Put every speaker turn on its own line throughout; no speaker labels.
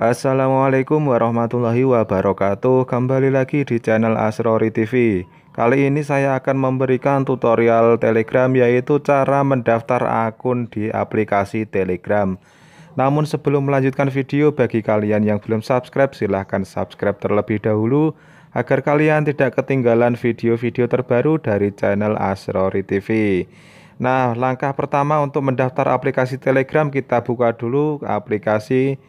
Assalamualaikum warahmatullahi wabarakatuh Kembali lagi di channel Asrori TV Kali ini saya akan memberikan tutorial telegram yaitu cara mendaftar akun di aplikasi telegram Namun sebelum melanjutkan video bagi kalian yang belum subscribe silahkan subscribe terlebih dahulu Agar kalian tidak ketinggalan video-video terbaru dari channel Asrori TV Nah langkah pertama untuk mendaftar aplikasi telegram kita buka dulu aplikasi telegram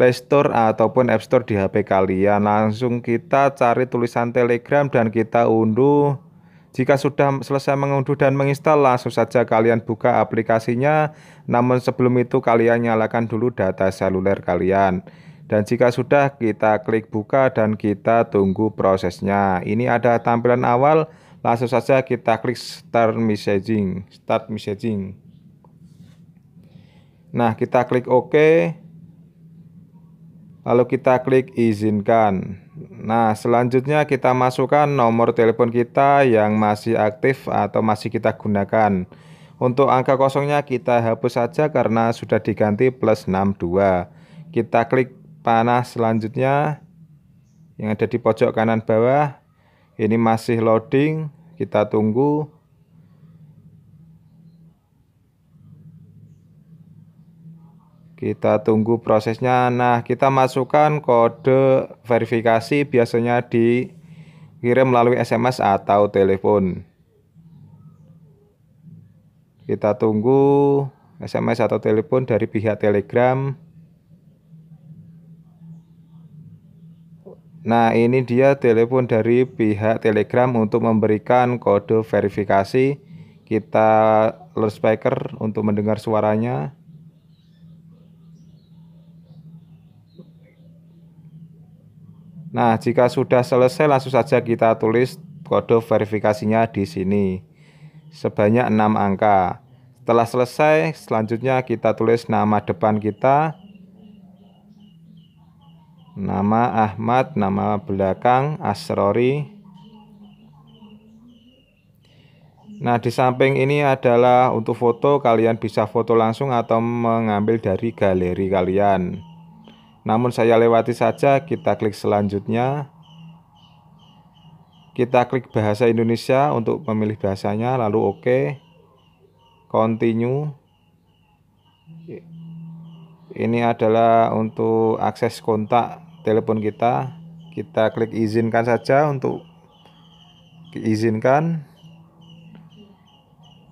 Play Store ataupun App Store di HP kalian. Langsung kita cari tulisan Telegram dan kita unduh. Jika sudah selesai mengunduh dan menginstal, langsung saja kalian buka aplikasinya. Namun sebelum itu kalian nyalakan dulu data seluler kalian. Dan jika sudah, kita klik buka dan kita tunggu prosesnya. Ini ada tampilan awal, langsung saja kita klik start messaging. Start messaging. Nah, kita klik OK. Lalu kita klik izinkan. Nah, selanjutnya kita masukkan nomor telepon kita yang masih aktif atau masih kita gunakan. Untuk angka kosongnya kita hapus saja karena sudah diganti plus 62. Kita klik panah selanjutnya yang ada di pojok kanan bawah. Ini masih loading, kita tunggu. Kita tunggu prosesnya. Nah, kita masukkan kode verifikasi biasanya dikirim melalui SMS atau telepon. Kita tunggu SMS atau telepon dari pihak Telegram. Nah, ini dia telepon dari pihak Telegram untuk memberikan kode verifikasi. Kita loudspeaker untuk mendengar suaranya. Nah, jika sudah selesai langsung saja kita tulis kode verifikasinya di sini. Sebanyak 6 angka. Setelah selesai, selanjutnya kita tulis nama depan kita. Nama Ahmad, nama belakang Asrori. Nah, di samping ini adalah untuk foto, kalian bisa foto langsung atau mengambil dari galeri kalian. Namun saya lewati saja, kita klik selanjutnya. Kita klik bahasa Indonesia untuk memilih bahasanya, lalu oke. Continue. Ini adalah untuk akses kontak telepon kita. Kita klik izinkan saja untuk izinkan.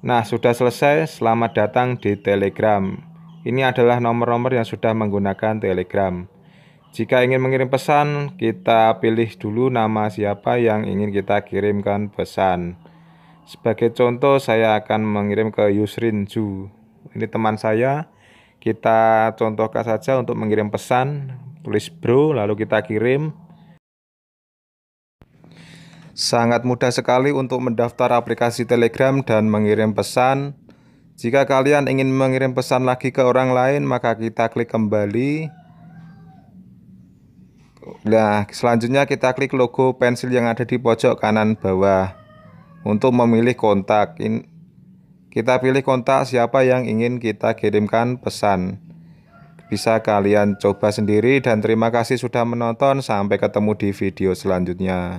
Nah, sudah selesai. Selamat datang di Telegram. Ini adalah nomor-nomor yang sudah menggunakan Telegram. Jika ingin mengirim pesan, kita pilih dulu nama siapa yang ingin kita kirimkan pesan. Sebagai contoh, saya akan mengirim ke Yusrin Ju. Ini teman saya. Kita contohkan saja untuk mengirim pesan, tulis bro, lalu kita kirim. Sangat mudah sekali untuk mendaftar aplikasi Telegram dan mengirim pesan. Jika kalian ingin mengirim pesan lagi ke orang lain, maka kita klik kembali. Nah, selanjutnya kita klik logo pensil yang ada di pojok kanan bawah untuk memilih kontak. Kita pilih kontak siapa yang ingin kita kirimkan pesan. Bisa kalian coba sendiri dan terima kasih sudah menonton. Sampai ketemu di video selanjutnya.